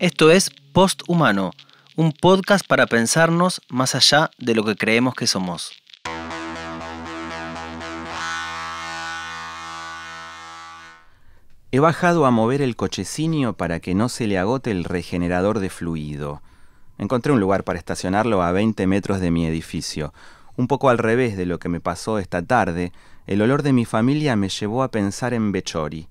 Esto es Post Humano, un podcast para pensarnos más allá de lo que creemos que somos. He bajado a mover el cochecinio para que no se le agote el regenerador de fluido. Encontré un lugar para estacionarlo a 20 metros de mi edificio. Un poco al revés de lo que me pasó esta tarde, el olor de mi familia me llevó a pensar en Bechori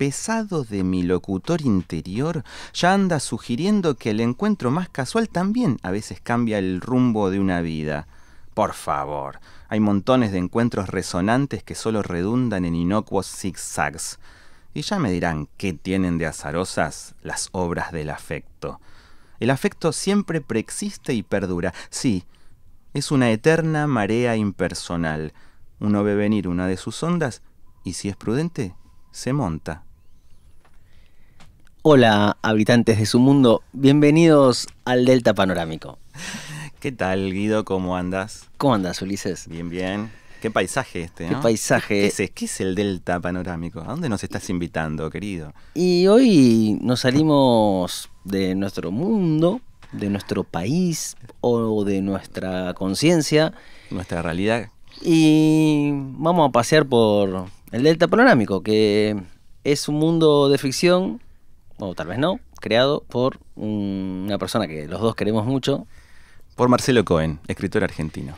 pesado de mi locutor interior ya anda sugiriendo que el encuentro más casual también a veces cambia el rumbo de una vida. Por favor, hay montones de encuentros resonantes que solo redundan en inocuos zigzags. Y ya me dirán qué tienen de azarosas las obras del afecto. El afecto siempre preexiste y perdura. Sí, es una eterna marea impersonal. Uno ve venir una de sus ondas y si es prudente, se monta. Hola, habitantes de su mundo, bienvenidos al Delta Panorámico. ¿Qué tal, Guido? ¿Cómo andas? ¿Cómo andas, Ulises? Bien, bien. Qué paisaje este, Qué paisaje. es, e-, ¿Qué es, el Delta Panorámico? ¿A dónde nos estás invitando, querido? Y hoy nos salimos de nuestro mundo, de nuestro país o de nuestra conciencia. Nuestra realidad. Y vamos a pasear por el Delta Panorámico, que es un mundo de ficción o tal vez no, creado por una persona que los dos queremos mucho. Por Marcelo Cohen, escritor argentino.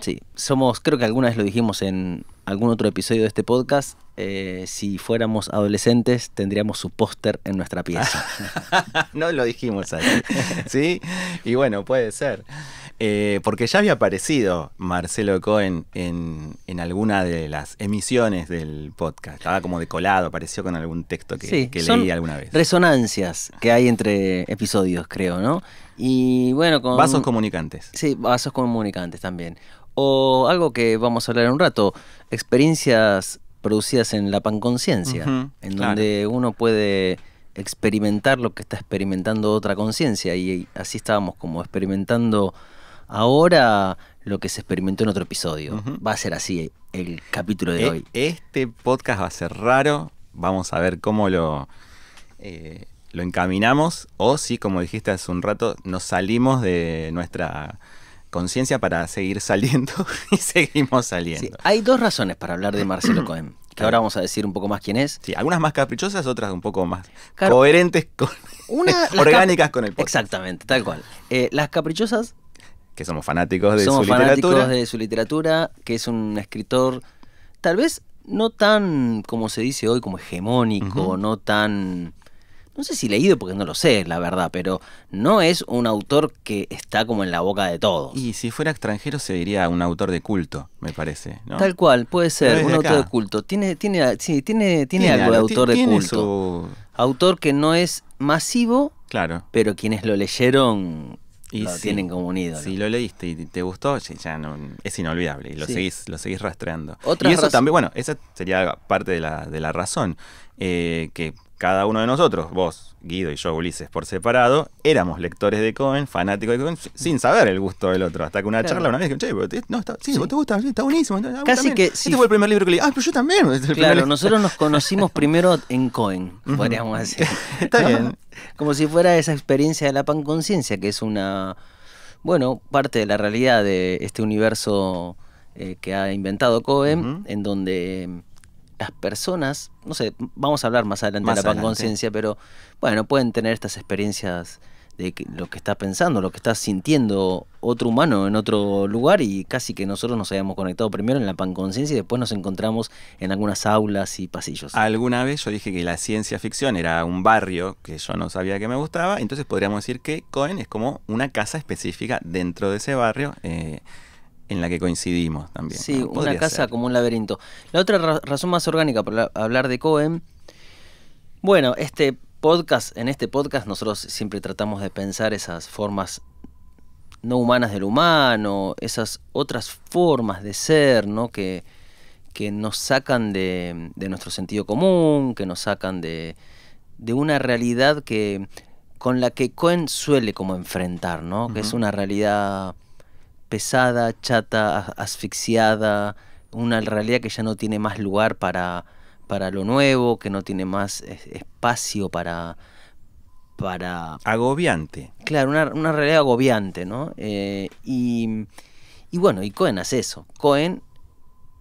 Sí, somos, creo que alguna vez lo dijimos en algún otro episodio de este podcast, eh, si fuéramos adolescentes, tendríamos su póster en nuestra pieza. no lo dijimos ahí. ¿Sí? Y bueno, puede ser. Eh, porque ya había aparecido Marcelo Cohen en, alguna de las emisiones del podcast. Estaba como decolado apareció con algún texto que, leí alguna vez. Resonancias que hay entre episodios, creo, ¿no? Y bueno, Vasos comunicantes. Sí, vasos comunicantes también. O algo que vamos a hablar en un rato, experiencias producidas en la panconciencia, en donde uno puede experimentar lo que está experimentando otra conciencia y así estábamos como experimentando ahora lo que se experimentó en otro episodio. Va a ser así el capítulo de e hoy. Este podcast va a ser raro, vamos a ver cómo lo, eh, lo encaminamos o si, como dijiste hace un rato, nos salimos de nuestra conciencia para seguir saliendo y seguimos saliendo. hay dos razones para hablar de Marcelo Cohen, que ahora vamos a decir un poco más quién es. Sí, algunas más caprichosas, otras un poco más coherentes, con, una, orgánicas con el podcast. Exactamente, tal cual. Eh, las caprichosas... Que somos fanáticos de su literatura. fanáticos de su literatura, que es un escritor tal vez no tan, como se dice hoy, como hegemónico, no tan no sé si leído porque no lo sé, la verdad, pero no es un autor que está como en la boca de todos. Y si fuera extranjero se diría un autor de culto, me parece. Tal cual, puede ser, un autor de culto. Tiene, tiene, sí, tiene, tiene, algo de autor de culto. Autor que no es masivo, claro. pero quienes lo leyeron y lo tienen como un Si lo leíste y te gustó, ya no, es inolvidable y lo, seguís, lo seguís rastreando. y eso también, bueno, esa sería parte de la, razón, eh, que cada uno de nosotros, vos, Guido y yo, Ulises, por separado, éramos lectores de Cohen, fanáticos de Cohen, sin saber el gusto del otro. Hasta que una charla una vez dije, che, no, sí, te gusta, está buenísimo. Casi que. Este sí. fue el primer libro que leí. Ah, pero yo también. claro, nosotros nos conocimos primero en Cohen, podríamos decir. está bien. Como si fuera esa experiencia de la panconciencia, que es una. Bueno, parte de la realidad de este universo eh, que ha inventado Cohen, en donde las personas, no sé, vamos a hablar más adelante de la panconciencia, pero bueno, pueden tener estas experiencias de lo que está pensando, lo que está sintiendo otro humano en otro lugar y casi que nosotros nos hayamos conectado primero en la panconciencia y después nos encontramos en algunas aulas y pasillos. Alguna vez yo dije que la ciencia ficción era un barrio que yo no sabía que me gustaba, entonces podríamos decir que Cohen es como una casa específica dentro de ese barrio. Eh, en la que coincidimos también. Sí, una casa como un laberinto. La otra razón más orgánica para hablar de Cohen, bueno, este podcast, en este podcast nosotros siempre tratamos de pensar esas formas no humanas del humano, esas otras formas de ser, ¿no? Que, que nos sacan de, nuestro sentido común, que nos sacan de, de una realidad que con la que Cohen suele como enfrentar, ¿no? Que es una realidad pesada, chata, asfixiada, una realidad que ya no tiene más lugar para, para lo nuevo, que no tiene más espacio para, para... Agobiante. Claro, una, realidad agobiante, ¿no? Eh, y, y, bueno, y Cohen hace eso. Cohen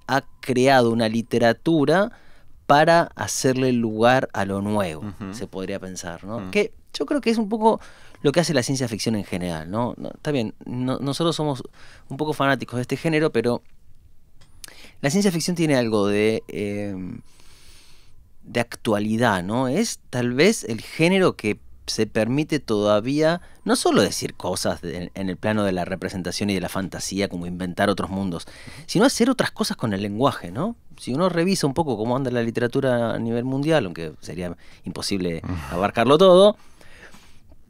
ha creado una literatura para hacerle lugar a lo nuevo, se podría pensar, ¿no? Mm. Que yo creo que es un poco lo que hace la ciencia ficción en general, ¿no? está bien, nosotros somos un poco fanáticos de este género, pero la ciencia ficción tiene algo de... Em, de actualidad, ¿no? Es tal vez el género que se permite todavía no solo decir cosas en el plano de la representación y de la fantasía, como inventar otros mundos, sino hacer otras cosas con el lenguaje, ¿no? Si uno revisa un poco cómo anda la literatura a nivel mundial, aunque sería imposible abarcarlo todo,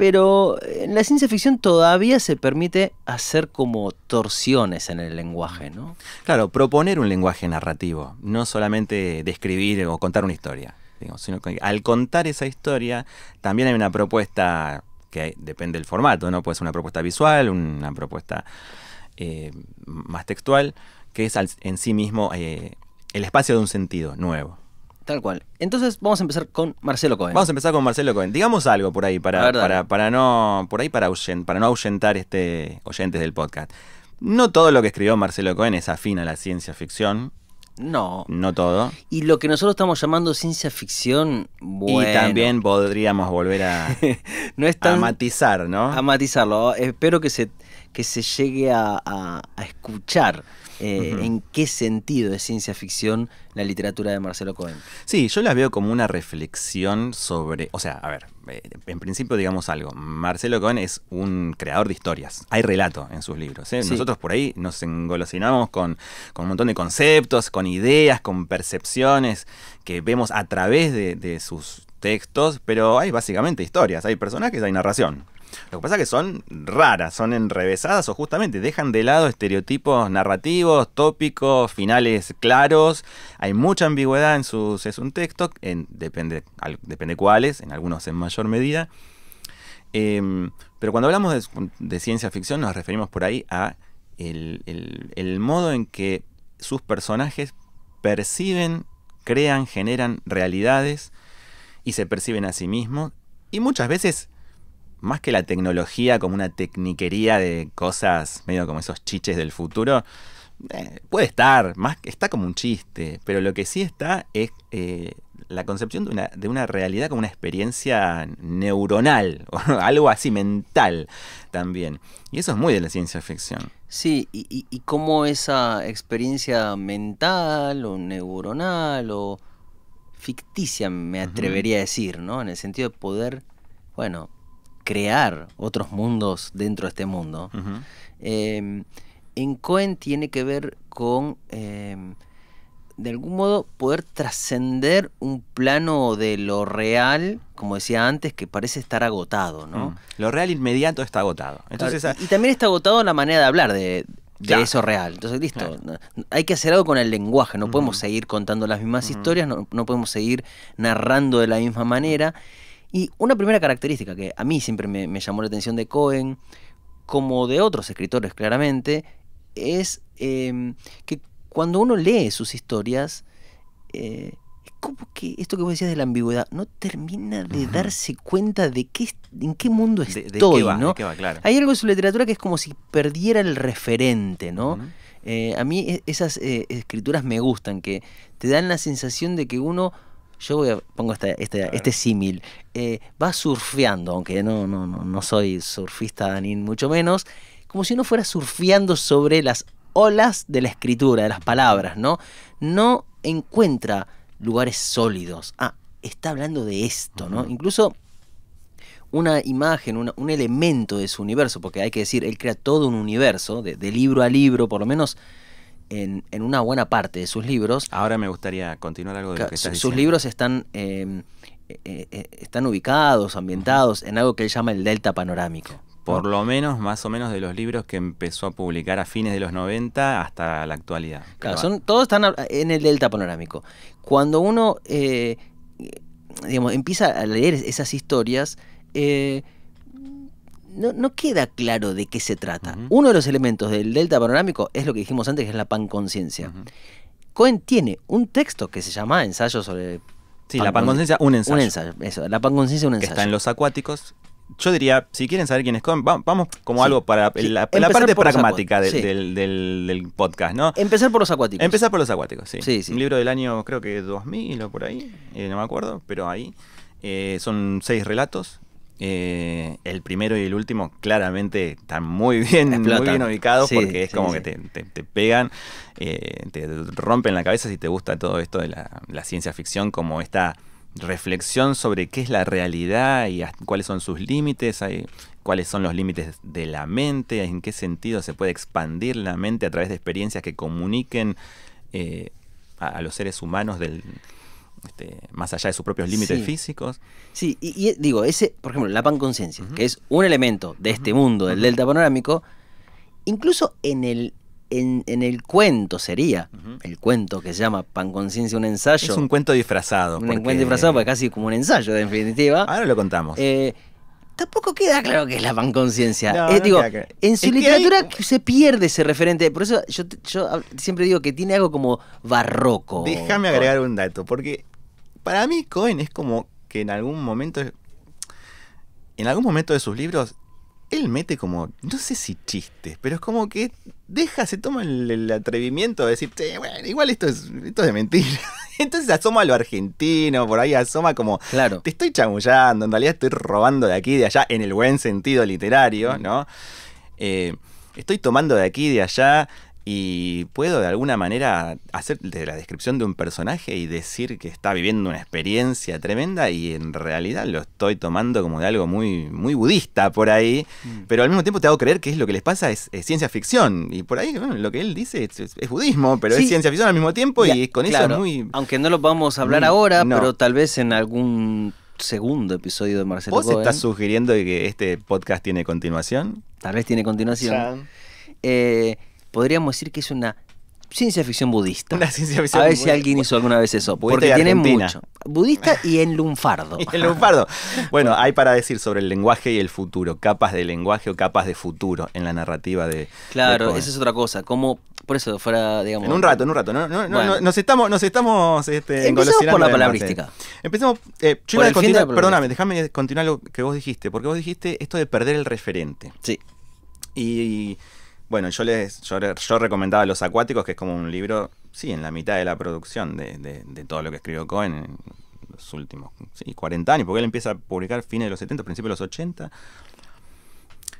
pero en eh, la ciencia ficción todavía se permite hacer como torsiones en el lenguaje, ¿no? Claro, proponer un lenguaje narrativo, no solamente describir o contar una historia, sino que al contar esa historia también hay una propuesta que depende del formato, ¿no? Puede ser una propuesta visual, una propuesta eh, más textual, que es en sí mismo eh, el espacio de un sentido nuevo. Tal cual. Entonces vamos a empezar con Marcelo Cohen. Vamos a empezar con Marcelo Cohen. Digamos algo por ahí para, para, no. Por ahí para, para no ahuyentar este oyentes del podcast. No todo lo que escribió Marcelo Cohen es afín a la ciencia ficción. No. No todo. Y lo que nosotros estamos llamando ciencia ficción, bueno. Y también podríamos volver a, no es matizar, ¿no? A matizarlo. Espero que se, que se llegue a escuchar. Eh, en qué sentido es ciencia ficción la literatura de Marcelo Cohen. Sí, yo las veo como una reflexión sobre, o sea, a ver, eh, en principio digamos algo, Marcelo Cohen es un creador de historias, hay relato en sus libros, ¿eh? nosotros por ahí nos engolosinamos con, un montón de conceptos, con ideas, con percepciones que vemos a través de, de sus textos, pero hay básicamente historias, hay personajes, hay narración. Lo que pasa es que son raras, son enrevesadas o justamente dejan de lado estereotipos narrativos, tópicos, finales claros. Hay mucha ambigüedad en sus es un texto, depende, depende cuáles, en algunos en mayor medida. Em, pero cuando hablamos de, ciencia ficción nos referimos por ahí a el modo en que sus personajes perciben, crean, generan realidades y se perciben a sí mismos y muchas veces más que la tecnología como una tecniquería de cosas, medio como esos chiches del futuro, eh, puede estar, más está como un chiste, pero lo que sí está es eh, la concepción de una, de una, realidad como una experiencia neuronal, o algo así mental también. Y eso es muy de la ciencia ficción. Sí, y, y, cómo esa experiencia mental o neuronal o ficticia, me atrevería a decir, ¿no? En el sentido de poder, bueno, crear otros mundos dentro de este mundo, em, en Cohen tiene que ver con, em, de algún modo, poder trascender un plano de lo real, como decía antes, que parece estar agotado, ¿no? Mm. Lo real inmediato está agotado. Entonces, ah, y, también está agotado la manera de hablar de, eso real. Entonces, listo, hay que hacer algo con el lenguaje, no podemos seguir contando las mismas historias, no, podemos seguir narrando de la misma manera. Y una primera característica que a mí siempre me, llamó la atención de Cohen, como de otros escritores claramente, es em, que cuando uno lee sus historias, eh, es como que esto que vos decías de la ambigüedad no termina de darse cuenta de qué, en qué mundo estoy, todo ¿no? Hay algo en su literatura que es como si perdiera el referente, ¿no? Eh, a mí e, esas eh, escrituras me gustan, que te dan la sensación de que uno yo pongo este, símil, eh, va surfeando, aunque no, no, no, soy surfista ni mucho menos, como si uno fuera surfeando sobre las olas de la escritura, de las palabras, ¿no? No encuentra lugares sólidos. Ah, está hablando de esto, ¿no? Incluso una imagen, un elemento de su universo, porque hay que decir, él crea todo un universo, de libro a libro, por lo menos en, una buena parte de sus libros. Ahora me gustaría continuar algo de lo que estás Sus libros están, eh, eh, eh, están ubicados, ambientados en algo que él llama el delta panorámico. Por lo menos, más o menos, de los libros que empezó a publicar a fines de los 90 hasta la actualidad. Claro, son, todos están en el delta panorámico. Cuando uno empieza a leer esas historias, no, queda claro de qué se trata. Uno de los elementos del delta panorámico es lo que dijimos antes, que es la panconciencia. Cohen tiene un texto que se llama Ensayo sobre... Sí, la panconciencia, un ensayo. Un ensayo, eso, la panconciencia, un ensayo. está en los acuáticos. Yo diría, si quieren saber quién es Cohen, vamos como algo para la, parte pragmática del, podcast, ¿no? Empezar por los acuáticos. Empezar por los acuáticos, sí. Un libro del año, creo que 2000 o por ahí, eh, no me acuerdo, pero ahí. Eh, son seis relatos eh, el primero y el último claramente están muy bien, muy bien ubicados porque es como que te, pegan, eh, te rompen la cabeza si te gusta todo esto de la, ciencia ficción como esta reflexión sobre qué es la realidad y cuáles son sus límites, hay, cuáles son los límites de la mente, en qué sentido se puede expandir la mente a través de experiencias que comuniquen eh, a, a los seres humanos del, este, más allá de sus propios límites físicos. Sí, y, digo, ese, por ejemplo, la panconciencia, que es un elemento de este mundo del delta panorámico, incluso en el, en, el cuento sería, el cuento que se llama Panconciencia, un ensayo. Es un cuento disfrazado. Un cuento disfrazado, pues casi como un ensayo, en definitiva. Ahora lo contamos. Eh, tampoco queda claro que es la panconciencia. Eh, en su literatura se pierde ese referente. Por eso yo, siempre digo que tiene algo como barroco. Déjame agregar un dato, porque para mí Cohen es como que en algún momento, en algún momento de sus libros, él mete como, no sé si chistes, pero es como que deja, se toma el, atrevimiento de decir, bueno, igual esto es, esto es de mentira. Entonces asoma a lo argentino, por ahí asoma como, claro. te estoy chamullando, en realidad estoy robando de aquí de allá, en el buen sentido literario, mm. ¿no? Eh, estoy tomando de aquí y de allá, y puedo de alguna manera de la descripción de un personaje y decir que está viviendo una experiencia tremenda y en realidad lo estoy tomando como de algo muy, muy budista por ahí, mm. pero al mismo tiempo te hago creer que es lo que les pasa es, ciencia ficción y por ahí lo que él dice es, budismo, pero es ciencia ficción al mismo tiempo y con eso es muy... Aunque no lo vamos a hablar mm, ahora, pero tal vez en algún segundo episodio de Marcelo ¿Vos estás sugiriendo que este podcast tiene continuación? Tal vez tiene continuación. eh, podríamos decir que es una ciencia ficción budista. Una ciencia ficción a ver si alguien hizo alguna vez eso, porque tiene mucho. Budista y en lunfardo. en lunfardo. Bueno, hay para decir sobre el lenguaje y el futuro, capas de lenguaje o capas de futuro en la narrativa de. Claro, esa es otra cosa. Como por eso fuera, digamos. En un rato, en un rato. No, no, no, nos estamos, nos estamos este, por la palabrística. Empecemos. Eh, perdóname, déjame continuar lo que vos dijiste, porque vos dijiste esto de perder el referente. Sí. y bueno, yo les yo, recomendaba Los Acuáticos, que es como un libro, sí, en la mitad de la producción de, todo lo que escribió Cohen en los últimos 40 años, porque él empieza a publicar fines de los 70, principios de los 80.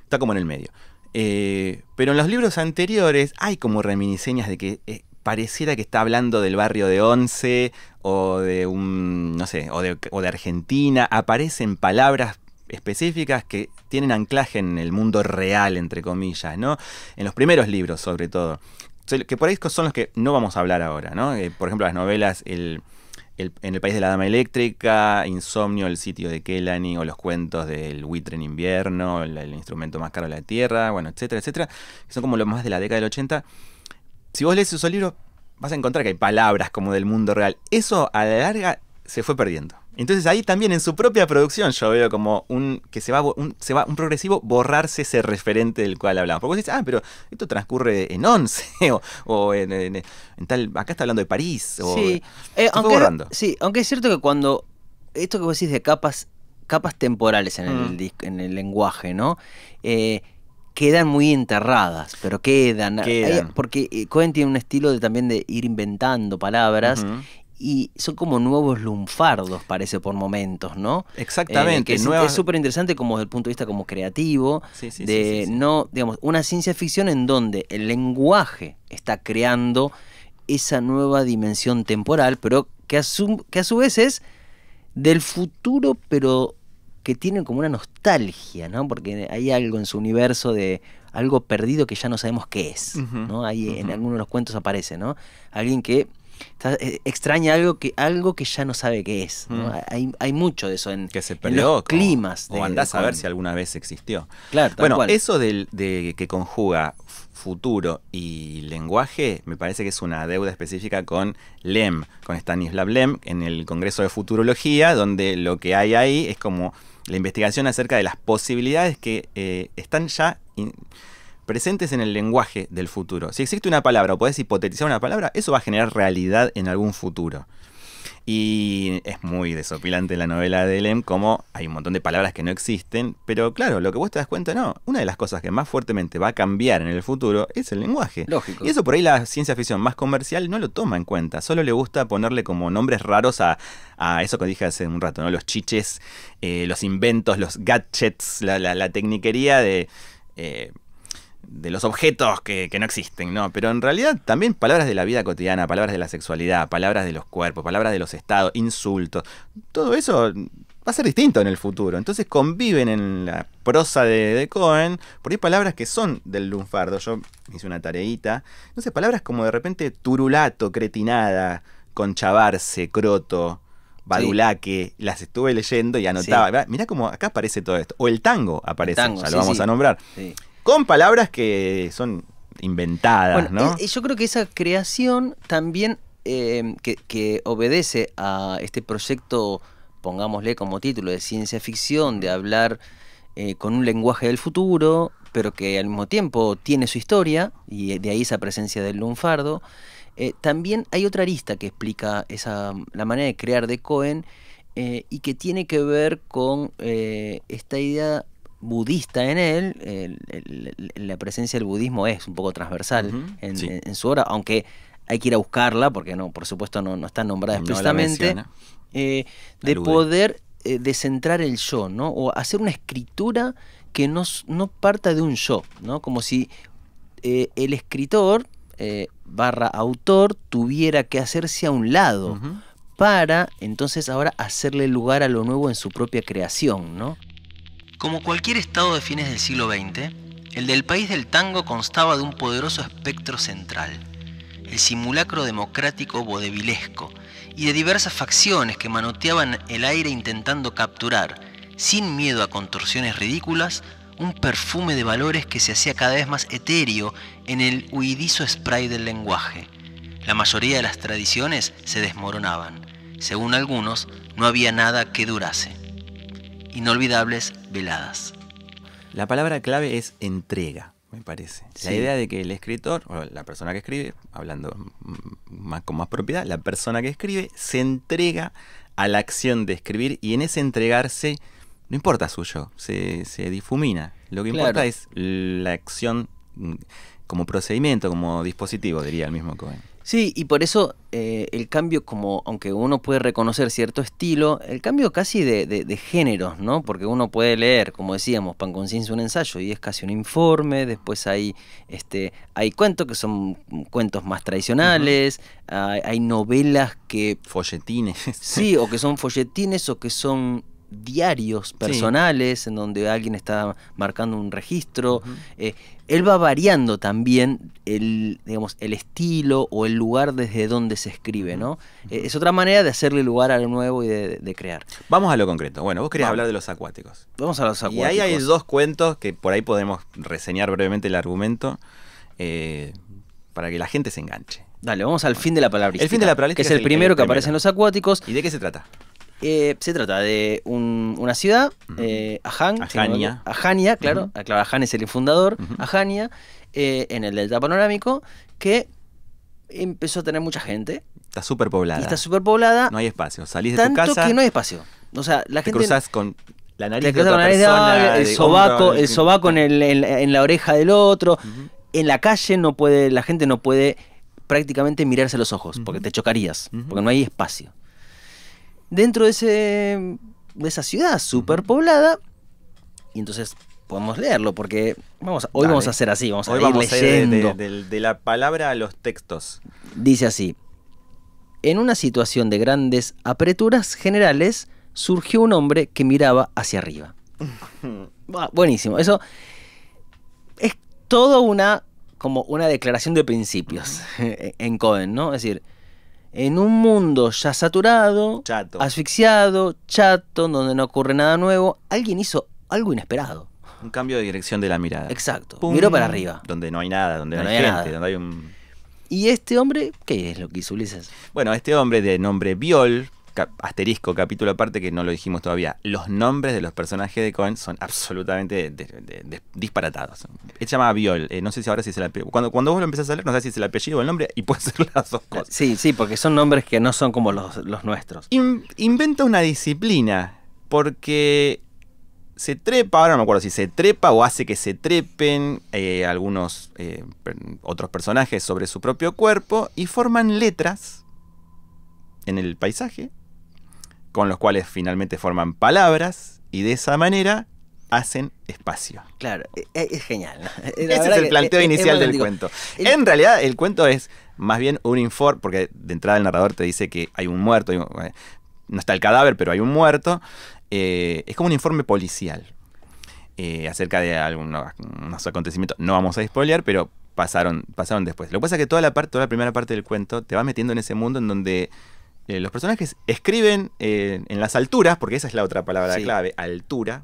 Está como en el medio. Eh, pero en los libros anteriores hay como reminiscencias de que eh, pareciera que está hablando del barrio de Once o de un, no sé, o de Argentina. Aparecen palabras específicas que tienen anclaje en el mundo real, entre comillas, ¿no? En los primeros libros, sobre todo. Que por ahí son los que no vamos a hablar ahora, ¿no? Eh, por ejemplo, las novelas, en el país de la dama eléctrica, Insomnio, el sitio de Kelani, o los cuentos del buitre en invierno, el, instrumento más caro de la tierra, bueno, etcétera, etcétera, que son como los más de la década del 80. Si vos lees esos libros, vas a encontrar que hay palabras como del mundo real. Eso a la larga se fue perdiendo. Entonces ahí también en su propia producción yo veo como un que se va un, se va un progresivo borrarse ese referente del cual hablamos. Porque vos decís, ah, pero esto transcurre en once o, en, tal, acá está hablando de París. O, sí. Eh, eh, aunque, borrando. sí, aunque es cierto que cuando, esto que vos decís de capas, capas temporales en, el, mm. en el lenguaje, ¿no? Eh, quedan muy enterradas, pero quedan. porque Cohen tiene un estilo de, también de ir inventando palabras y son como nuevos lunfardos, parece por momentos, ¿no? Exactamente. Eh, es súper interesante como desde el punto de vista como creativo, de no, digamos, una ciencia ficción en donde el lenguaje está creando esa nueva dimensión temporal, pero que, que a su vez es del futuro, pero que tiene como una nostalgia, ¿no? Porque hay algo en su universo de algo perdido que ya no sabemos qué es, ¿no? Ahí en algunos de los cuentos aparece, ¿no? Alguien que eh, extraña algo que, algo que ya no sabe qué es. Mm. Hay, mucho de eso en, que se los climas. O, andás a ver si alguna vez existió. Claro, bueno, eso del, de que conjuga futuro y lenguaje me parece que es una deuda específica con Lem, con Stanislav Lem, en el Congreso de Futurología, donde lo que hay ahí es como la investigación acerca de las posibilidades que eh, están ya presentes en el lenguaje del futuro. Si existe una palabra o podés hipotetizar una palabra, eso va a generar realidad en algún futuro. Y es muy desopilante la novela de Lem, como hay un montón de palabras que no existen, pero claro, lo que vos te das cuenta, no, una de las cosas que más fuertemente va a cambiar en el futuro es el lenguaje. Lógico. Y eso por ahí la ciencia ficción más comercial no lo toma en cuenta, solo le gusta ponerle como nombres raros a, eso que dije hace un rato, ¿no? Los chiches, eh, los inventos, los gadgets, la, la, tecniquería de... Eh, de los objetos que, que, no existen, ¿no? Pero en realidad también palabras de la vida cotidiana, palabras de la sexualidad, palabras de los cuerpos, palabras de los estados, insultos, todo eso va a ser distinto en el futuro. Entonces conviven en la prosa de, Cohen, por hay palabras que son del lunfardo. Yo hice una tareita. Entonces palabras como de repente turulato, cretinada, conchabarse, croto, Badulaque, las estuve leyendo y anotaba. Mirá cómo acá aparece todo esto. O el tango aparece, ya lo vamos a nombrar con palabras que son inventadas, ¿no? Eh, yo creo que esa creación también eh, que, obedece a este proyecto, pongámosle como título, de ciencia ficción, de hablar eh, con un lenguaje del futuro, pero que al mismo tiempo tiene su historia, y de ahí esa presencia del lunfardo. también hay otra arista que explica esa, la manera de crear de Cohen y que tiene que ver con esta idea budista en él, la presencia del budismo es un poco transversal en, su obra, aunque hay que ir a buscarla, porque no, por supuesto no, está nombrada expresamente, eh, de poder eh, descentrar el yo, ¿no? O hacer una escritura que no, no parta de un yo, ¿no? Como si eh, el escritor barra autor tuviera que hacerse a un lado. para entonces ahora hacerle lugar a lo nuevo en su propia creación, ¿no? Como cualquier estado de fines del siglo XX, el del país del tango constaba de un poderoso espectro central, el simulacro democrático bodevilesco, y de diversas facciones que manoteaban el aire intentando capturar, sin miedo a contorsiones ridículas, un perfume de valores que se hacía cada vez más etéreo en el huidizo spray del lenguaje. La mayoría de las tradiciones se desmoronaban. Según algunos, no había nada que durase. Inolvidables la palabra clave es entrega, me parece. La idea de que el escritor, o la persona que escribe, hablando más, con más propiedad, la persona que escribe se entrega a la acción de escribir y en ese entregarse no importa suyo, se, se difumina. Lo que importa es la acción mm, como procedimiento, como dispositivo, diría el mismo Cohen. Sí, y por eso eh, el cambio, como aunque uno puede reconocer cierto estilo, el cambio casi de, de, géneros, ¿no? Porque uno puede leer, como decíamos, Pan es un ensayo y es casi un informe, después hay, este, hay cuentos que son cuentos más tradicionales, hay, hay, novelas que... Folletines. Sí, o que son folletines o que son diarios personales en donde alguien está marcando un registro. Eh, él va variando también el, digamos, el estilo o el lugar desde donde se escribe, ¿no? Eh, es otra manera de hacerle lugar a lo nuevo y de, crear. Vamos a lo concreto. Bueno, vos querías hablar de los acuáticos. Vamos a los acuáticos. Y ahí hay dos cuentos que por ahí podemos reseñar brevemente el argumento eh, para que la gente se enganche. Dale, vamos al fin de la palabrita. El fin de la palabra Que es, el primero que aparece en los acuáticos. ¿Y de qué se trata? Eh, se trata de una ciudad, eh, Ajania. Ajania, claro. Ah, es el fundador. Ajania, eh, en el delta panorámico, que empezó a tener mucha gente. Está súper poblada. está súper poblada. No hay espacio. Salís de tu casa. que no hay espacio. O sea, la te gente. cruzas con la nariz, de, otra persona, el, sobaco, el sobaco, en, la oreja del otro. En la calle no puede, la gente no puede prácticamente mirarse los ojos, porque te chocarías, porque no hay espacio dentro de, ese, de esa ciudad superpoblada. Y entonces podemos leerlo, porque vamos hoy vamos a hacer así, vamos a ir de, la palabra a los textos. Dice así, en una situación de grandes aperturas generales, surgió un hombre que miraba hacia arriba. buenísimo, eso es todo una como una declaración de principios en Cohen, ¿no? Es decir, en un mundo ya saturado, asfixiado, chato, donde no ocurre nada nuevo, alguien hizo algo inesperado. Un cambio de dirección de la mirada. Exacto. Miró para arriba. Donde no hay nada, donde no, hay, gente, donde hay un... ¿Y este hombre qué es lo que hizo Ulises? Bueno, este hombre de nombre Biol asterisco, capítulo aparte que no lo dijimos todavía, los nombres de los personajes de Cohen son absolutamente disparatados. Se llama Viol, eh, no sé si ahora si es Cuando, cuando vos lo empezás a leer, no sé si es el apellido o el nombre y puede ser las dos cosas. Sí, sí, porque son nombres que no son como los, nuestros. inventa una disciplina, porque se trepa, ahora no me acuerdo si se trepa o hace que se trepen eh, algunos eh, otros personajes sobre su propio cuerpo y forman letras en el paisaje con los cuales finalmente forman palabras y de esa manera hacen espacio. Claro, e, e, es, genial. Ese es el planteo inicial del cuento. En realidad, el cuento es más bien un informe, porque de entrada el narrador te dice que hay un muerto, eh, no está el cadáver, pero hay un muerto. Eh, es como un informe policial eh, acerca de algunos, acontecimientos. No vamos a spoilear, pero pasaron, pasaron después. Lo que pasa es que toda la, parte, toda la primera parte del cuento te va metiendo en ese mundo en donde eh, los personajes escriben eh, en las alturas, porque esa es la otra palabra clave, altura.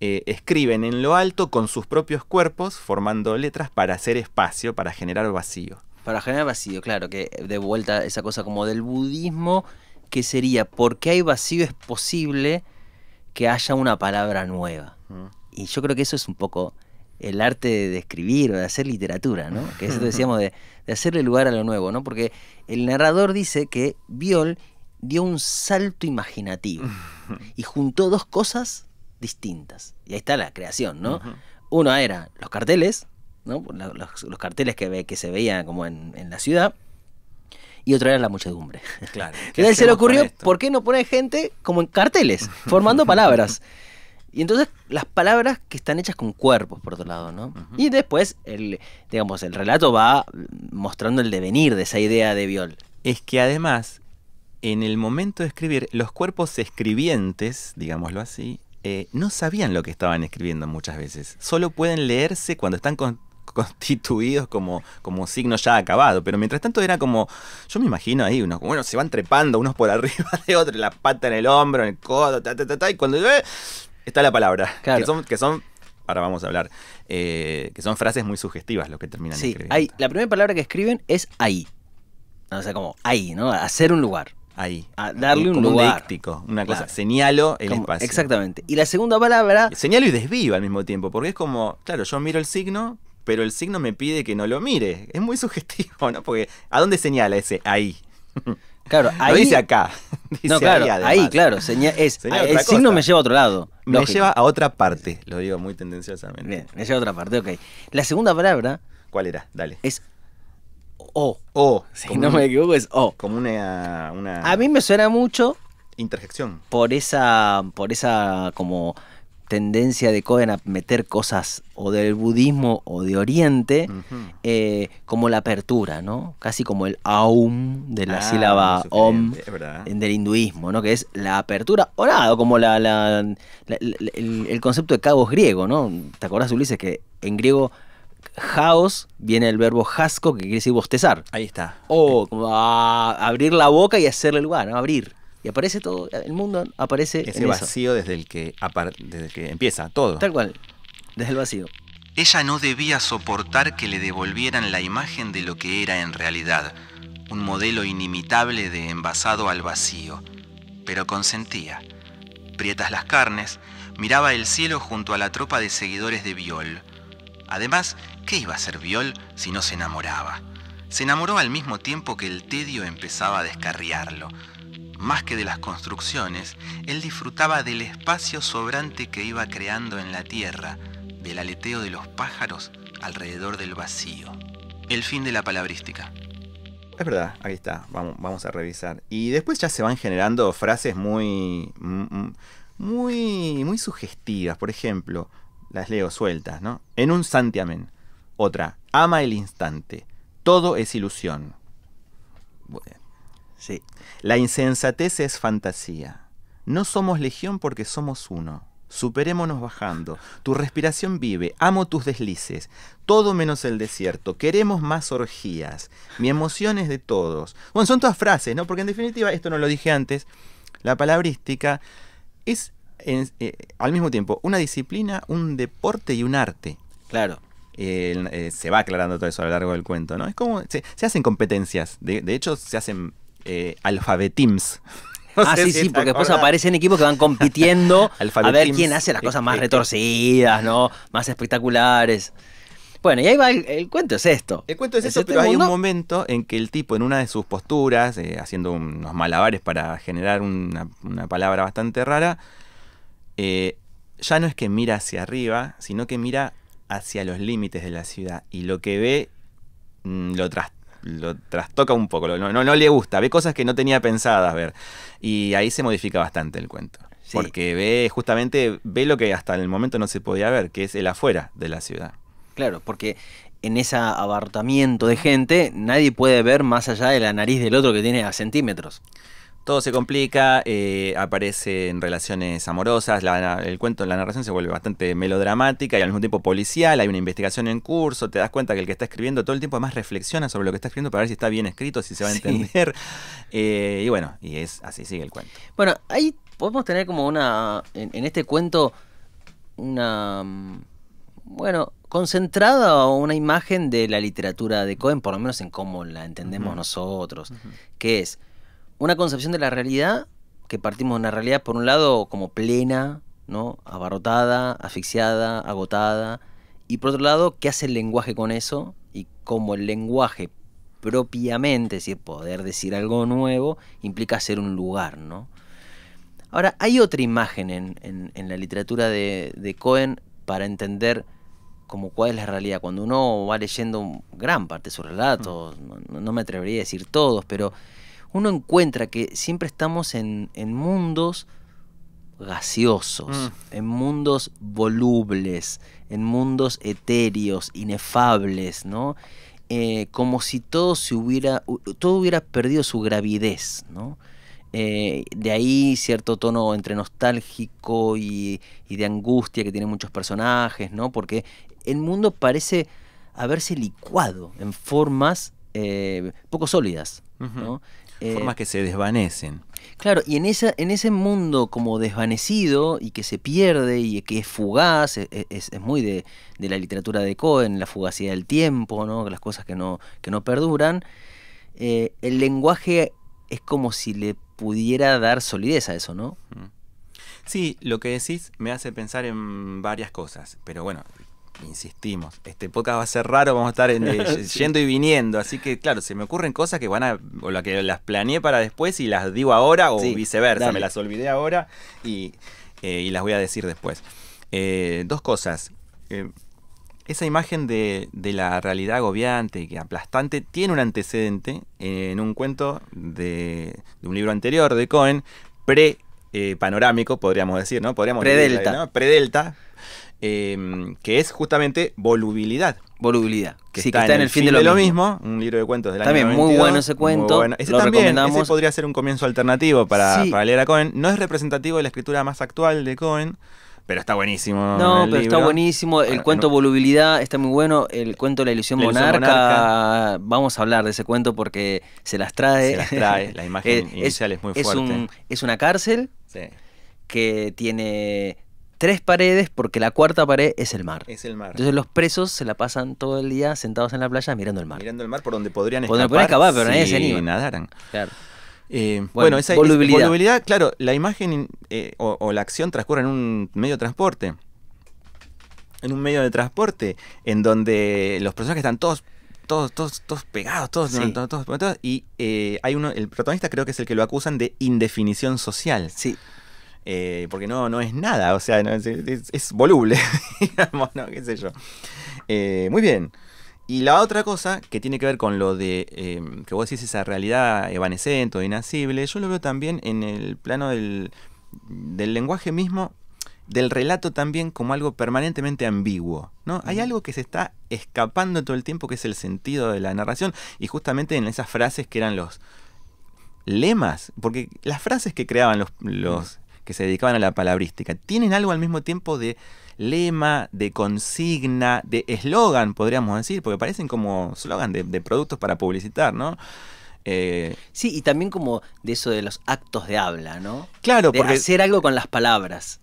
Eh, escriben en lo alto con sus propios cuerpos, formando letras para hacer espacio, para generar vacío. Para generar vacío, claro, que de vuelta esa cosa como del budismo, que sería, porque hay vacío es posible que haya una palabra nueva. Mm. Y yo creo que eso es un poco el arte de, escribir o de hacer literatura, ¿no? Que eso decíamos de de hacerle lugar a lo nuevo, ¿no? Porque el narrador dice que Biol dio un salto imaginativo y juntó dos cosas distintas. Y ahí está la creación, ¿no? una Uno era los carteles, ¿no? Los, carteles que, que se veían como en, la ciudad y otra era la muchedumbre. Claro. a se le ocurrió, ¿por qué no poner gente como en carteles, formando palabras? Y entonces las palabras que están hechas con cuerpos, por otro lado, ¿no? Y después, el, digamos, el relato va mostrando el devenir de esa idea de Viol. Es que además, en el momento de escribir, los cuerpos escribientes, digámoslo así, eh, no sabían lo que estaban escribiendo muchas veces. Solo pueden leerse cuando están constituidos como, como signo ya acabado. Pero mientras tanto era como, yo me imagino ahí, unos, bueno, se van trepando unos por arriba de otros, la pata en el hombro, en el codo, ta, ta, ta, ta y cuando está la palabra. Que, son, que son, ahora vamos a hablar, eh, que son frases muy sugestivas lo que terminan sí, escribiendo. la primera palabra que escriben es ahí. O sea, como ahí, ¿no? Hacer un lugar. Ahí. darle un, lugar. Un una cosa. Señalo el espacio. Exactamente. Y la segunda palabra. Señalo y desvío al mismo tiempo, porque es como, claro, yo miro el signo, pero el signo me pide que no lo mire. Es muy sugestivo, ¿no? Porque ¿a dónde señala ese ahí? Claro, ahí. Lo dice acá. no, claro, ahí, claro. es, el signo me lleva a otro lado me lleva a otra parte, lo digo muy tendenciosamente. Bien, me lleva a otra parte, ok. La segunda palabra. ¿Cuál era? Dale. Es O. O. Si no me equivoco, es O. Como una, una. A mí me suena mucho. Interjección. Por esa. Por esa como tendencia de Cohen a meter cosas o del budismo o de Oriente, eh, como la apertura, ¿no? Casi como el aum de la ah, sílaba om del hinduismo, ¿no? Que es la apertura o nada, como la, el, concepto de caos griego, ¿no? ¿Te acordás, Ulises, que en griego chaos viene el verbo hasco que quiere decir bostezar? Ahí está. O como abrir la boca y hacerle lugar, ¿no? Abrir. Y aparece todo, el mundo aparece Ese vacío Desde, el que desde que empieza todo. Tal cual, desde el vacío. Ella no debía soportar que le devolvieran la imagen de lo que era en realidad, un modelo inimitable de envasado al vacío, pero consentía. Prietas las carnes, miraba el cielo junto a la tropa de seguidores de Viol. Además, ¿qué iba a ser Viol si no se enamoraba? Se enamoró al mismo tiempo que el tedio empezaba a descarriarlo más que de las construcciones, él disfrutaba del espacio sobrante que iba creando en la tierra, del aleteo de los pájaros alrededor del vacío. El fin de la palabrística. Es verdad, aquí está, vamos, vamos a revisar. Y después ya se van generando frases muy, mm, mm, muy, muy sugestivas. Por ejemplo, las leo sueltas, ¿no? En un santiamén. Otra, ama el instante. Todo es ilusión. Bueno Sí. La insensatez es fantasía. No somos legión porque somos uno. Superémonos bajando. Tu respiración vive. Amo tus deslices. Todo menos el desierto. Queremos más orgías. Mi emoción es de todos. Bueno, son todas frases, ¿no? Porque en definitiva, esto no lo dije antes, la palabrística es eh, al mismo tiempo una disciplina, un deporte y un arte. Claro. Eh, se va aclarando todo eso a lo largo del cuento, ¿no? Es como. Se, hacen competencias. de hecho, se hacen eh, alfabetims. ah, sí, sí, porque después aparecen equipos que van compitiendo a ver quién hace las cosas más retorcidas, ¿no? Más espectaculares. Bueno, y ahí va el, cuento, es esto. El cuento es, esto, este pero hay un momento en que el tipo, en una de sus posturas, eh, haciendo unos malabares para generar una, palabra bastante rara, eh, ya no es que mira hacia arriba, sino que mira hacia los límites de la ciudad. Y lo que ve mm, lo, tras, lo trastoca un poco, no, no le gusta, ve cosas que no tenía pensadas ver. Y ahí se modifica bastante el cuento. Porque ve, justamente, ve lo que hasta el momento no se podía ver, que es el afuera de la ciudad. Claro, porque en ese abartamiento de gente nadie puede ver más allá de la nariz del otro que tiene a centímetros todo se complica, eh, aparecen relaciones amorosas, la, el cuento, la narración se vuelve bastante melodramática y al mismo tiempo policial, hay una investigación en curso, te das cuenta que el que está escribiendo todo el tiempo además reflexiona sobre lo que está escribiendo para ver si está bien escrito, si se va a entender. Eh, y bueno, y es así sigue el cuento. Bueno, ahí podemos tener como una, en, este cuento, una, mm, bueno, concentrada una imagen de la literatura de Cohen, por lo menos en cómo la entendemos nosotros, que es una concepción de la realidad, que partimos de una realidad, por un lado, como plena, ¿no? Abarrotada, asfixiada, agotada. Y por otro lado, ¿qué hace el lenguaje con eso? Y cómo el lenguaje propiamente, si poder decir algo nuevo, implica ser un lugar, ¿no? Ahora, hay otra imagen en, la literatura de, Cohen para entender como cuál es la realidad. Cuando uno va leyendo gran parte de sus relatos, mm. no, no me atrevería a decir todos, pero uno encuentra que siempre estamos en, mundos gaseosos, mm. en mundos volubles, en mundos etéreos, inefables, ¿no? Eh, como si todo se hubiera, todo hubiera perdido su gravidez, ¿no? Eh, de ahí cierto tono entre nostálgico y, y, de angustia que tienen muchos personajes, ¿no? Porque el mundo parece haberse licuado en formas eh, poco sólidas, ¿no? Eh, formas que se desvanecen. Claro, y en, esa, en ese mundo como desvanecido y que se pierde y que es fugaz, e, e, es, muy de, la literatura de Cohen, la fugacidad del tiempo, ¿no? las cosas que no, que no perduran, eh, el lenguaje es como si le pudiera dar solidez a eso, ¿no? Mm. Sí, lo que decís me hace pensar en varias cosas, pero bueno, insistimos, este podcast va a ser raro, vamos a estar eh, yendo y viniendo, así que claro, se me ocurren cosas que van a, o la que las planeé para después y las digo ahora o viceversa, me las olvidé ahora eh, y, las voy a decir después. Eh, dos cosas. esa imagen de, la realidad agobiante y aplastante tiene un antecedente en un cuento de, un libro anterior de Cohen, pre panorámico, podríamos decir, ¿no? Podríamos Predelta. ¿no? Predelta, Em, que es justamente Volubilidad. Volubilidad. sí, que está en, el fin, de, lo, mismo. un libro de cuentos del también, También muy bueno ese cuento. Ese también Ese podría ser un comienzo alternativo para, leer a Cohen. No es representativo de la escritura más actual de Cohen. Pero está buenísimo. No, pero está buenísimo. El cuento Volubilidad está muy bueno. El cuento La ilusión, monarca, Vamos a hablar de ese cuento porque se las trae. Se las trae. la imagen eh, inicial es, muy fuerte. Es, una cárcel que tiene tres paredes porque la cuarta pared es el mar. Es el mar. Entonces los presos se la pasan todo el día sentados en la playa mirando el mar. Mirando el mar por donde podrían escapar. Donde podrían escapar, pero nadaran. Claro. Eh, bueno, esa volubilidad. volubilidad. claro, la imagen eh, o, la acción transcurre en un medio de transporte. En un medio de transporte en donde los personajes están todos todos, todos, todos pegados, todos, y eh, hay uno, el protagonista creo que es el que lo acusan de indefinición social. Sí. Eh, porque no, no es nada, o sea, es, voluble, digamos, ¿no? ¿Qué sé yo? Eh, muy bien. Y la otra cosa que tiene que ver con lo de eh, que vos decís esa realidad evanescente o inacible, yo lo veo también en el plano del, del lenguaje mismo, del relato también como algo permanentemente ambiguo. ¿no? Hay algo que se está escapando todo el tiempo, que es el sentido de la narración, y justamente en esas frases que eran los lemas, porque las frases que creaban los que se dedicaban a la palabrística. Tienen algo al mismo tiempo de lema, de consigna, de eslogan, podríamos decir, porque parecen como eslogan de, productos para publicitar, ¿no? Eh, sí, y también como de eso de los actos de habla, ¿no? Claro, de hacer algo con las palabras.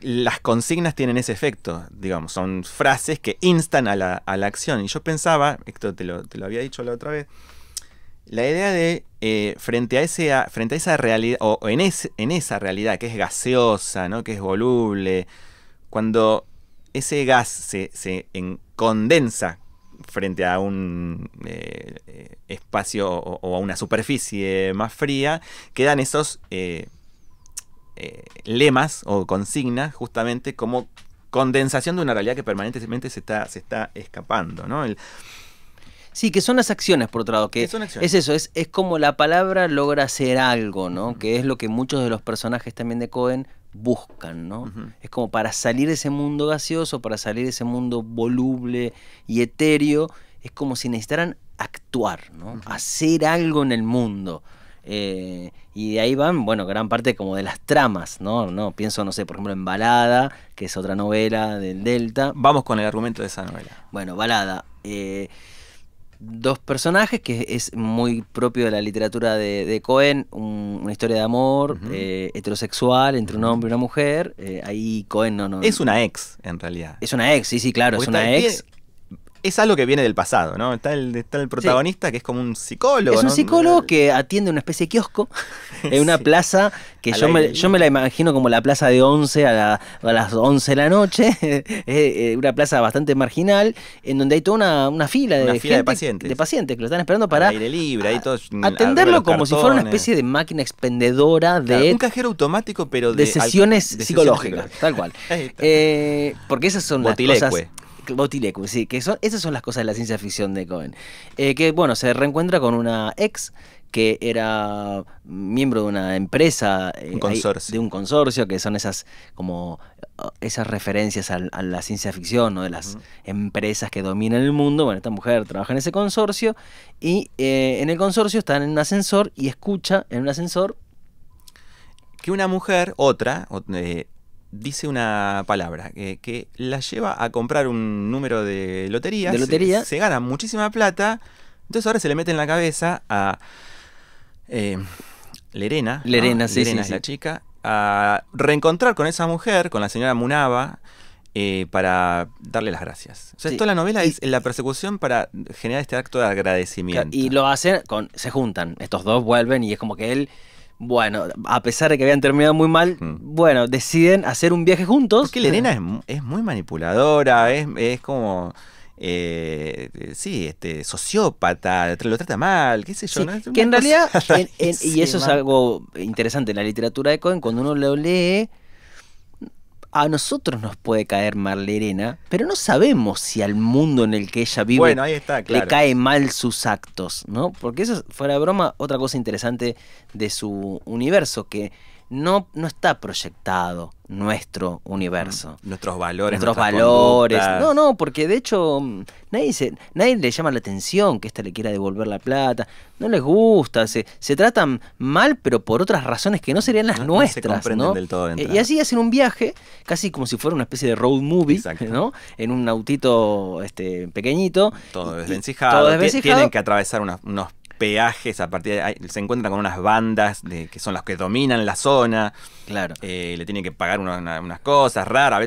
Las consignas tienen ese efecto, digamos, son frases que instan a la, acción. Y yo pensaba, esto te lo había dicho la otra vez, la idea de eh, frente, a ese, frente a esa realidad, o, en, en esa realidad que es gaseosa, ¿no? que es voluble, cuando ese gas se, condensa frente a un eh, espacio o, a una superficie más fría, quedan esos eh, lemas o consignas justamente como condensación de una realidad que permanentemente se está, se está escapando. ¿no? Sí, que son las acciones, por otro lado, que, es eso, es, como la palabra logra hacer algo, ¿no? Que es lo que muchos de los personajes también de Cohen buscan, ¿no? Es como para salir de ese mundo gaseoso, para salir de ese mundo voluble y etéreo, es como si necesitaran actuar, ¿no? Hacer algo en el mundo. Eh, y de ahí van, bueno, gran parte como de las tramas, ¿no? ¿no? Pienso, no sé, por ejemplo, en Balada, que es otra novela del Delta. Vamos con el argumento de esa novela. Bueno, Balada. Eh, dos personajes, que es muy propio de la literatura de, Cohen, una historia de amor eh, heterosexual entre un hombre y una mujer. Eh, ahí Cohen no, no. Es una ex, en realidad. Es una ex, sí, sí, claro, es una ex es algo que viene del pasado, ¿no? Está el, está el protagonista que es como un psicólogo. Es un psicólogo que atiende una especie de kiosco en una plaza que yo me, yo me, la imagino como la plaza de 11 a, a las 11 de la noche. es eh, eh, una plaza bastante marginal en donde hay toda una, fila de, de pacientes. De pacientes que lo están esperando para. Mm, atenderlo como si fuera una especie de máquina expendedora de. un cajero automático, pero de. de sesiones psicológicas, tal cual. Eh, porque esas son las cosas Botilecu, sí, que son, esas son las cosas de la ciencia ficción de Cohen. Eh, que bueno, se reencuentra con una ex que era miembro de una empresa, eh, de un consorcio, que son esas como eh, esas referencias a, la ciencia ficción o de las empresas que dominan el mundo. Bueno, esta mujer trabaja en ese consorcio y en el consorcio están en un ascensor y escucha en un ascensor que una mujer, otra, eh, dice una palabra que, la lleva a comprar un número de lotería. De lotería. Se, gana muchísima plata. Entonces ahora se le mete en la cabeza a eh, Lerena. Lerena, la chica. A reencontrar con esa mujer, con la señora Munaba. Eh, para darle las gracias. O sea, toda la novela es la persecución para generar este acto de agradecimiento. Y lo hacen, se juntan, estos dos vuelven y es como que él bueno, a pesar de que habían terminado muy mal, mm. bueno, deciden hacer un viaje juntos. Que Elena es, es muy manipuladora, es, es como... Eh, sí, este, sociópata, lo trata mal, qué sé yo. Que en realidad, y eso es algo interesante en la literatura de Cohen, cuando uno lo lee, a nosotros nos puede caer mal Lerena, pero no sabemos si al mundo en el que ella vive le cae mal sus actos, ¿no? Porque eso, fuera de broma, otra cosa interesante de su universo, que no, está proyectado nuestro universo. Mm. Nuestros valores. Nuestros valores. No, no, porque de hecho mm, nadie, nadie le llama la atención que ésta le quiera devolver la plata. No les gusta, se, se tratan mal, pero por otras razones que no serían las nuestras. No eh, y así hacen un viaje, casi como si fuera una especie de road movie, ¿no? En un autito este, pequeñito. Todo desvencijado. Todo Tienen que atravesar unos peajes, a partir se encuentran con unas bandas de, que son las que dominan la zona. Claro. Eh, le tienen que pagar unas cosas raras, a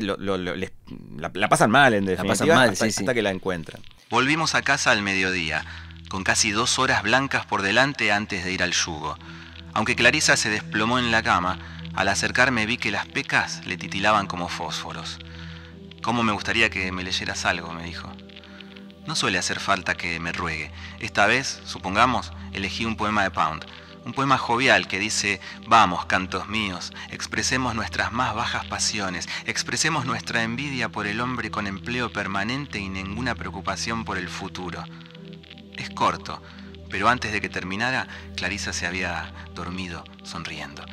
la, pasan mal en definitiva, hasta, que la encuentran. Volvimos a casa al mediodía, con casi dos horas blancas por delante antes de ir al yugo. Aunque Clarisa se desplomó en la cama, al acercarme vi que las pecas le titilaban como fósforos. ¿Cómo me gustaría que me leyeras algo? me dijo. No suele hacer falta que me ruegue. Esta vez, supongamos, elegí un poema de Pound. Un poema jovial que dice, vamos, cantos míos, expresemos nuestras más bajas pasiones, expresemos nuestra envidia por el hombre con empleo permanente y ninguna preocupación por el futuro. Es corto, pero antes de que terminara, Clarisa se había dormido sonriendo.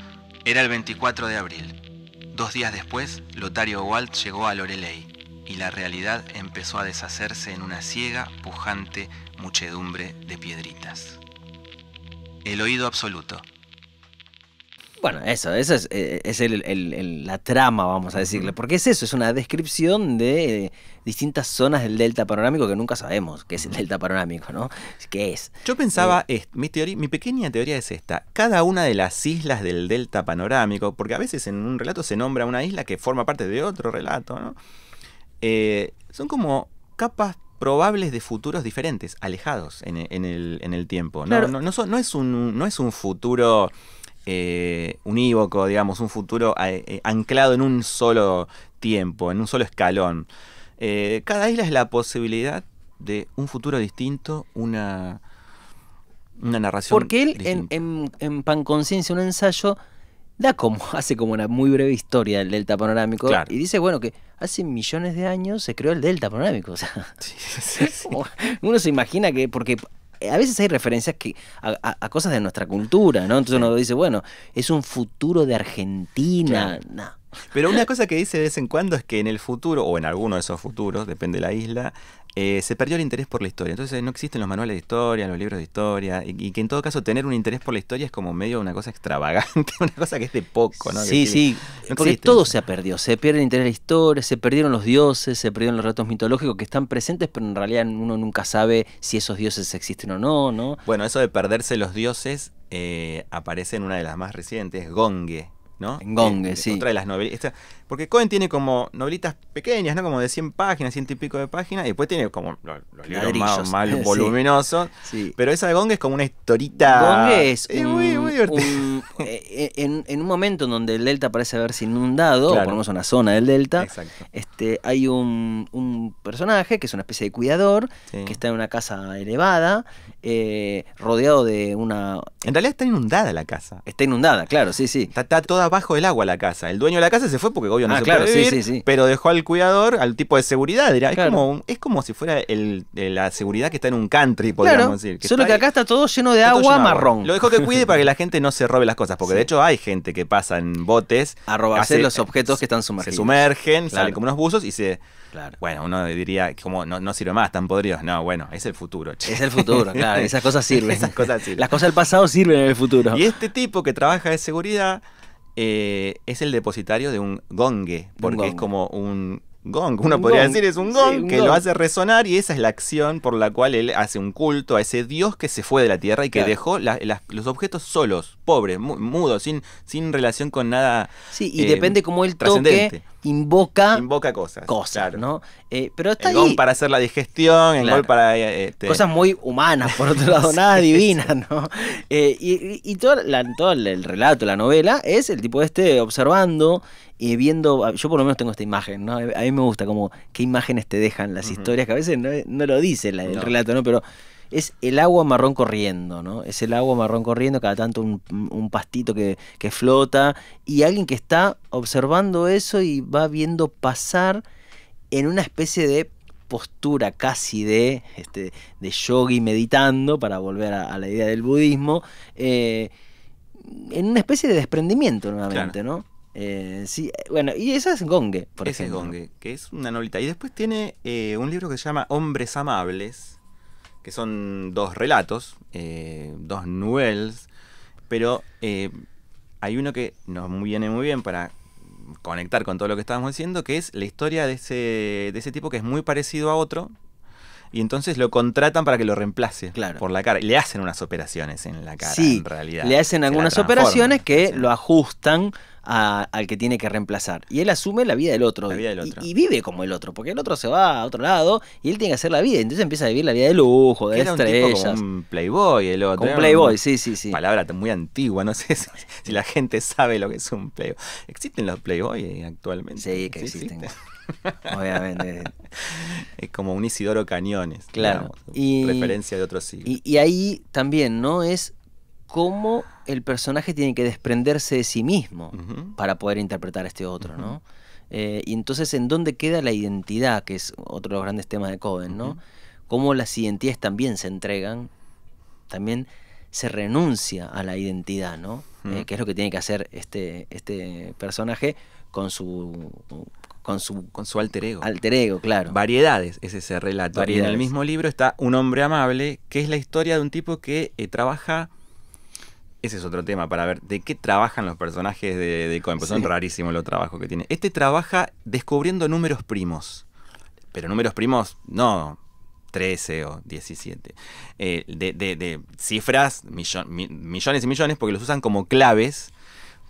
Era el 24 de abril. Dos días después, Lotario Walt llegó a Loreley y la realidad empezó a deshacerse en una ciega, pujante muchedumbre de piedritas. El oído absoluto. Bueno, eso, eso es, eh, la trama, vamos a decirle, porque es eso, es una descripción de eh, distintas zonas del delta panorámico que nunca sabemos qué es el delta panorámico, ¿no? ¿Qué es? Yo pensaba, eh, mi, teoría, mi pequeña teoría es esta, cada una de las islas del delta panorámico, porque a veces en un relato se nombra una isla que forma parte de otro relato, ¿no? Eh, son como capas probables de futuros diferentes, alejados en, el, tiempo. ¿no? es un, futuro eh, unívoco, digamos, un futuro eh, anclado en un solo tiempo, en un solo escalón. cada isla es la posibilidad de un futuro distinto, una, una narración. Porque él en, Panconciencia, un ensayo, da como, hace como una muy breve historia del delta panorámico y dice, bueno, que hace millones de años se creó el delta panorámico. O sea, uno se imagina que, porque eh, a veces hay referencias que a, cosas de nuestra cultura, ¿no? Entonces uno dice, bueno, es un futuro de Argentina. Pero una cosa que dice de vez en cuando es que en el futuro, o en alguno de esos futuros, depende de la isla, eh, se perdió el interés por la historia. Entonces no existen los manuales de historia, los libros de historia, y, que en todo caso tener un interés por la historia es como medio una cosa extravagante, una cosa que es de poco, ¿no? Sí, sí, porque todo se ha perdido. Se pierde el interés de la historia, se perdieron los dioses, se perdieron los relatos mitológicos que están presentes, pero en realidad uno nunca sabe si esos dioses existen o no, ¿no? Bueno, eso de perderse los dioses eh, aparece en una de las más recientes, Gongue, ¿no? en Gong, eh, sí. Otra de las novelas. Esta, porque Cohen tiene como novelitas pequeñas, ¿no? Como de 100 páginas, ciento y pico de páginas. Y después tiene como los, libros más, voluminosos. Pero esa de Gong es como una historita. Gong es. muy, muy eh, eh, en, un momento en donde el delta parece haberse inundado, ponemos una zona del delta, Exacto. este hay un, personaje que es una especie de cuidador que está en una casa elevada, eh, rodeado de una. En realidad está inundada la casa. Está inundada, claro, sí, sí. Está, está toda abajo el agua la casa. El dueño de la casa se fue porque no ah, claro, sí, sí, pero dejó al cuidador, al tipo de seguridad. es, como, si fuera la seguridad que está en un country, podríamos decir. Que solo que acá está todo lleno de agua marrón. Lo dejó que cuide para que la gente no se robe las cosas, porque de hecho hay gente que pasa en botes. A robarse los objetos que están sumergidos. Se sumergen, salen como unos buzos y se... Bueno, uno diría, como no, sirve más, están podridos. No, bueno, es el futuro. Che. Es el futuro, claro, esas cosas sirven. esas cosas sirven. Las cosas del pasado sirven en el futuro. Y este tipo que trabaja de seguridad eh, es el depositario de un gongue, porque es como un gong, uno podría decir, es un gong que lo hace resonar y esa es la acción por la cual él hace un culto a ese dios que se fue de la tierra y que dejó los objetos solos, pobres, mudos, sin, relación con nada. Sí, y depende eh, cómo él toque, invoca, invoca cosas. Cosas, ¿no? Eh, pero está el gong para hacer la digestión, el gong para. Eh, este, cosas muy humanas, por otro lado, nada divinas, ¿no? y, todo, todo el relato, la novela, es el tipo este observando viendo, ah, yo por lo menos tengo esta imagen, A mí me gusta como qué imágenes te dejan las historias, que a veces no, lo dice el relato, ¿no? Pero es el agua marrón corriendo, ¿no? Es el agua marrón corriendo, cada tanto un, pastito que, flota y alguien que está observando eso y va viendo pasar en una especie de postura casi de, este, de yogi meditando, para volver a, la idea del budismo, eh, en una especie de desprendimiento nuevamente, ¿no? Eh, sí, eh, bueno, y esa es Gongue, por Ese es Gongue, que es una novelita. Y después tiene eh, un libro que se llama Hombres Amables, que son dos relatos, dos novels, pero hay uno que nos viene muy bien para conectar con todo lo que estábamos diciendo, que es la historia de ese, de ese tipo que es muy parecido a otro, y entonces lo contratan para que lo reemplace por la cara. Le hacen unas operaciones en la cara, en realidad. Le hacen algunas operaciones que lo ajustan al que tiene que reemplazar. Y él asume la vida del otro. del otro. Y, vive como el otro, porque el otro se va a otro lado y él tiene que hacer la vida. Entonces empieza a vivir la vida de lujo, de Era Un, un playboy el otro. un playboy, sí, sí, sí. Palabra muy antigua, no sé si, la gente sabe lo que es un playboy. ¿Existen los playboys actualmente? Sí, que existen? Obviamente. es como un Isidoro Cañones. Claro. y, referencia de otro siglo. Y, ahí también, ¿no? Es cómo el personaje tiene que desprenderse de sí mismo para poder interpretar a este otro, ¿no? Eh, y entonces, ¿en dónde queda la identidad? Que es otro de los grandes temas de Coven, ¿no? Cómo las identidades también se entregan, también se renuncia a la identidad, ¿no? Eh, que es lo que tiene que hacer este, este personaje con su con su, con su alter ego. Alter ego, claro. Variedades es ese relato. Y en el mismo libro está Un hombre amable, que es la historia de un tipo que eh, trabaja. Ese es otro tema para ver de qué trabajan los personajes de, de Cohen. Pues son rarísimos los trabajos que tiene. Este trabaja descubriendo números primos. Pero números primos, no 13 o 17. Eh, de, cifras, millones y millones, porque los usan como claves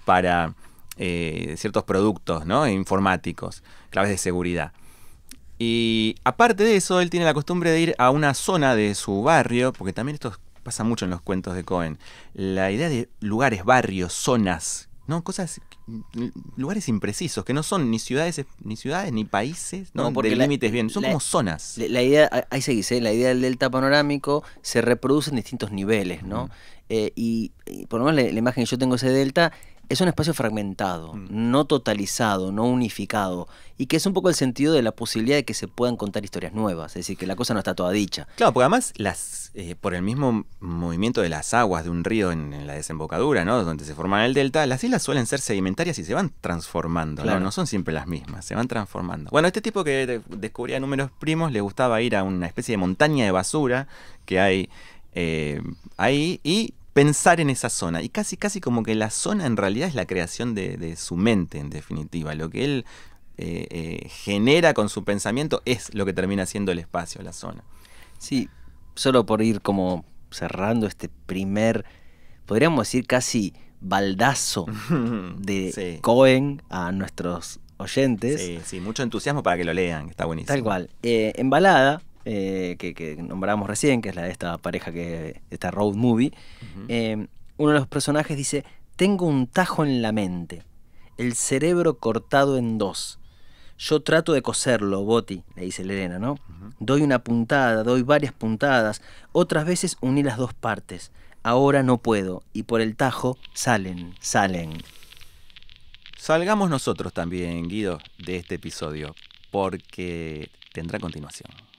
para eh, ciertos productos informáticos, claves de seguridad. Y aparte de eso, él tiene la costumbre de ir a una zona de su barrio, porque también esto pasa mucho en los cuentos de Cohen, la idea de lugares, barrios, zonas, ¿no? Cosas, lugares imprecisos, que no son ni ciudades, ni ciudades, ni países, no, límites bien, son como zonas. La, idea, ahí se dice, ¿eh? la idea del delta panorámico se reproduce en distintos niveles, ¿no? Eh, y, por lo menos la, imagen que yo tengo ese delta es un espacio fragmentado, mm. no totalizado, no unificado, y que es un poco el sentido de la posibilidad de que se puedan contar historias nuevas, es decir, que la cosa no está toda dicha. Claro, porque además las, eh, por el mismo movimiento de las aguas de un río en, la desembocadura, ¿no? donde se forma el delta, las islas suelen ser sedimentarias y se van transformando, ¿no? son siempre las mismas, se van transformando. Bueno, este tipo que descubría números primos le gustaba ir a una especie de montaña de basura que hay eh, ahí y pensar en esa zona. Y casi, casi como que la zona en realidad es la creación de, su mente, en definitiva. Lo que él eh, eh, genera con su pensamiento es lo que termina siendo el espacio, la zona. Sí, solo por ir como cerrando este primer, podríamos decir casi baldazo de Cohen a nuestros oyentes. Sí, sí, mucho entusiasmo para que lo lean, está buenísimo. Tal cual. Eh, embalada eh, que, nombrábamos nombramos recién, que es la de esta pareja que esta road movie, eh, uno de los personajes dice, tengo un tajo en la mente, el cerebro cortado en dos. Yo trato de coserlo, Boti, le dice Elena, ¿no? Doy una puntada, doy varias puntadas, otras veces uní las dos partes. Ahora no puedo, y por el tajo salen, salen. Salgamos nosotros también, Guido, de este episodio, porque tendrá continuación.